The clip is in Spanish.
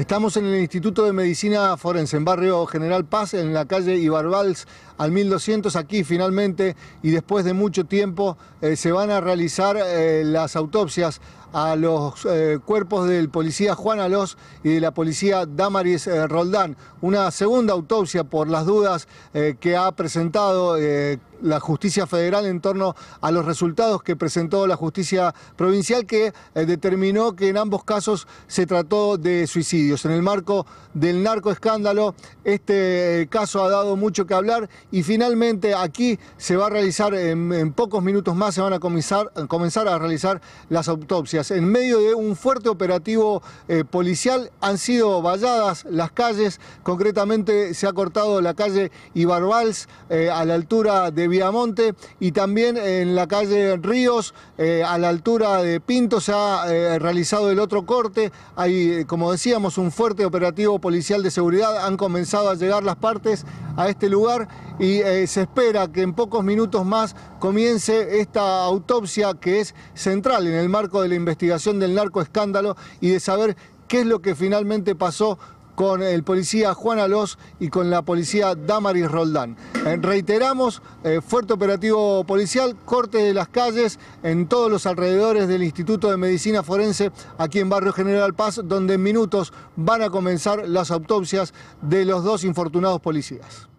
Estamos en el Instituto de Medicina Forense, en barrio General Paz, en la calle Ibarbals al 1200. Aquí finalmente y después de mucho tiempo eh, se van a realizar eh, las autopsias a los eh, cuerpos del policía Juan Alós y de la policía Damaris eh, Roldán. Una segunda autopsia por las dudas eh, que ha presentado la justicia federal en torno a los resultados que presentó la justicia provincial que determinó que en ambos casos se trató de suicidios. En el marco del narcoescándalo, este caso ha dado mucho que hablar y finalmente aquí se va a realizar, en, pocos minutos más se van a comenzar a realizar las autopsias. En medio de un fuerte operativo eh, policial han sido valladas las calles, concretamente se ha cortado la calle Ibarbals eh, a la altura de Viamonte y también en la calle Ríos eh, a la altura de Pinto se ha realizado el otro corte. Hay, como decíamos, un fuerte operativo policial de seguridad. Han comenzado a llegar las partes a este lugar y se espera que en pocos minutos más comience esta autopsia que es central en el marco de la investigación investigación del narcoescándalo y de saber qué es lo que finalmente pasó con el policía Juan Alós y con la policía Damaris Roldán. Eh, reiteramos, eh, fuerte operativo policial, corte de las calles en todos los alrededores del Instituto de Medicina Forense aquí en Barrio General Paz, donde en minutos van a comenzar las autopsias de los dos infortunados policías.